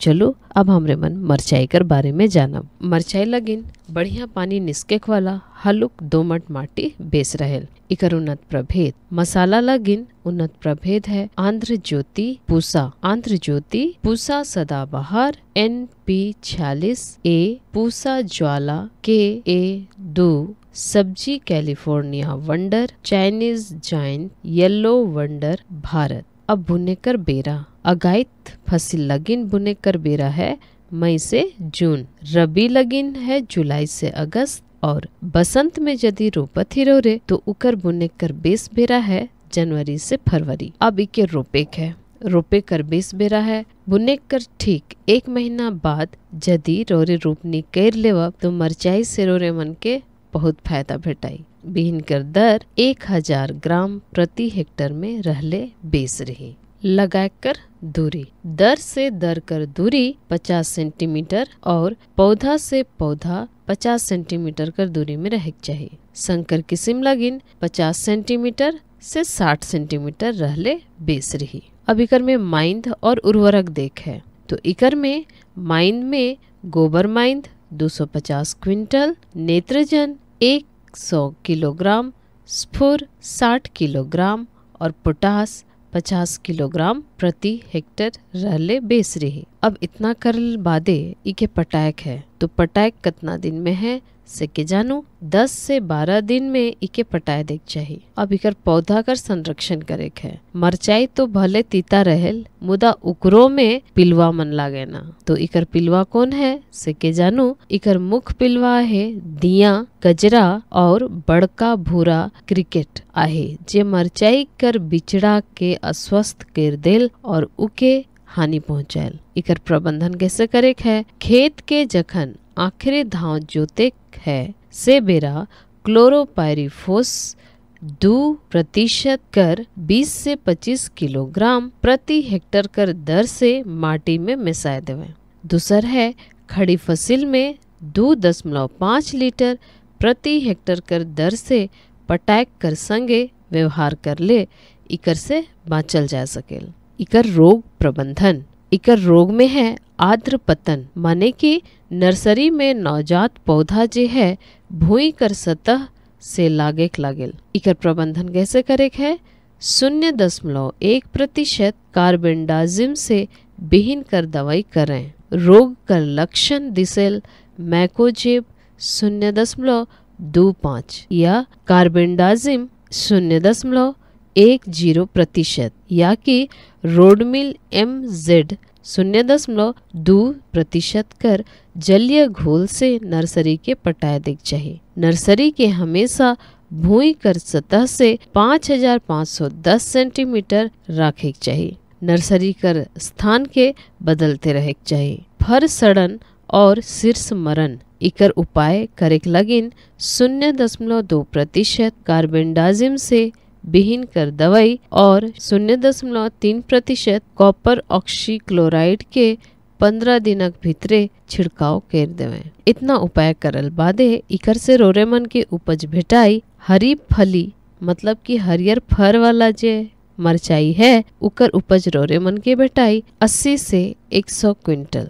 चलो अब हमरे मन मरचाई कर बारे में जानब मरचाई लगिन बढ़िया पानी निस्केक वाला हलुक दोमट माटी बेस रहेल इकर उन्नत प्रभेद मसाला लगिन उन्नत प्रभेद है आंध्र ज्योति पूसा आंध्र ज्योति पूसा सदाबहार एन पी छियालीस ए पूसा ज्वाला के ए दो सब्जी California wonder Chinese giant yellow wonder Bharat अब कर बेरा अगैत फसल लगिन बुने कर बेरा है मई से जून रबी लगिन है जुलाई से अगस्त और बसंत में यदि रोपत ही रोरे तो उकर बुने कर बेस बेरा है जनवरी से फरवरी अब इके रोपे है रोपे कर बेस बेरा है बुने कर ठीक एक महीना बाद यदि रोरे रोपनी कर लेवा तो मरचाई से रोरे मन के बहुत फायदा भेटाई बिहन कर दर एक हजार ग्राम प्रति हेक्टर में रहले बेस रही लगाकर दूरी दर से दर कर दूरी 50 सेंटीमीटर और पौधा से पौधा 50 सेंटीमीटर कर दूरी में रहे चाहिए संकर किस्म लगिन 50 सेंटीमीटर से 60 सेंटीमीटर रहले बेस रही अब इकर में माइंद और उर्वरक देख है तो इकर में माइंद में गोबर माइंद 250 क्विंटल नेत्रजन 100 किलोग्राम स्फुर 60 किलोग्राम और पोटास पचास किलोग्राम प्रति हेक्टर रहले बेस रही अब इतना करल बादे इके पटायक है तो पटायक कितना दिन में है के जानू 10 से 12 दिन में इके पटाए देख चाहिए अब इकर पौधा कर संरक्षण करे है मरचाई तो भले तीता रहेल मुदा उकरो में पिलवा मन लागे ना तो इकर पिलवा कौन है के जानू इकर मुख्य पिलवा है दिया गजरा और बड़का भूरा क्रिकेट आहे जे मरचाई कर बिचड़ा के अस्वस्थ कर दिल और उके हानि पहुंचायल इकर प्रबंधन कैसे करे है खेत के जखन आखिरी धाव ज्योतिक है बेरा क्लोरोपायरिफोस दो प्रतिशत कर 20 से 25 किलोग्राम प्रति हेक्टर कर दर से माटी में मिसाए देवे दूसर है खड़ी फसल में दो दशमलव पाँच लीटर प्रति हेक्टर कर दर से पटैक कर संगे व्यवहार कर ले इकर से बाँचल जा सकेल इकर रोग प्रबंधन इकर रोग में है आद्र पतन माने कि नर्सरी में नवजात पौधा जे है भूई कर सतह से लागे लागेल इकर प्रबंधन कैसे करे है शून्य दशमलव एक प्रतिशत कार्बेंडाजिम से विहीन कर दवाई करें रोग का लक्षण दिसेल मैकोजेब शून्य दशमलव दो पाँच या कार्बेंडाजिम शून्य दशमलव एक जीरो प्रतिशत या कि रोडमिल एम जेड शून्य दशमलव दो प्रतिशत कर जलीय घोल से नर्सरी के पटाए दिख चाहिए नर्सरी के हमेशा भूई कर सतह से 5,510 सेंटीमीटर रखे चाहिए नर्सरी कर स्थान के बदलते रहे चाहिए फर सड़न और शीर्ष मरण इकर उपाय करे लगिन शून्य दशमलव दो प्रतिशत कार्बेंडाजिम से विहीन कर दवाई और शून्य दशमलव तीन प्रतिशत कॉपर ऑक्सीक्लोराइड के पंद्रह दिनक भीतरे छिड़काव कर देवे इतना उपाय करल बादे इकर से रोरेमन के उपज भेटाई हरी फली मतलब कि हरियर फर वाला जे मरचाई है उकर उपज रोरेमन के भेटाई अस्सी से एक सौ क्विंटल